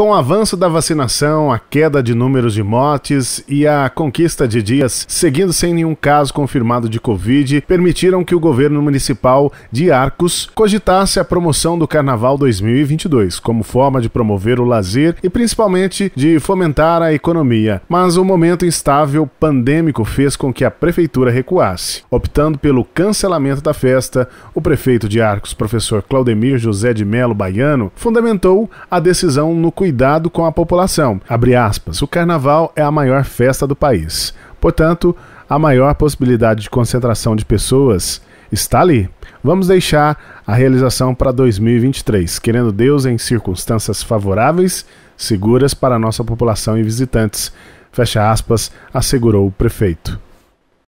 Com o avanço da vacinação, a queda de números de mortes e a conquista de dias seguindo sem nenhum caso confirmado de Covid, permitiram que o governo municipal de Arcos cogitasse a promoção do Carnaval 2022 como forma de promover o lazer e principalmente de fomentar a economia. Mas o momento instável pandêmico fez com que a prefeitura recuasse, optando pelo cancelamento da festa. O prefeito de Arcos, professor Claudemir José de Melo Baiano, fundamentou a decisão no cuidado cuidado com a população. Abre aspas. O carnaval é a maior festa do país. Portanto, a maior possibilidade de concentração de pessoas está ali. Vamos deixar a realização para 2023, querendo Deus em circunstâncias favoráveis, seguras para a nossa população e visitantes. Fecha aspas, assegurou o prefeito.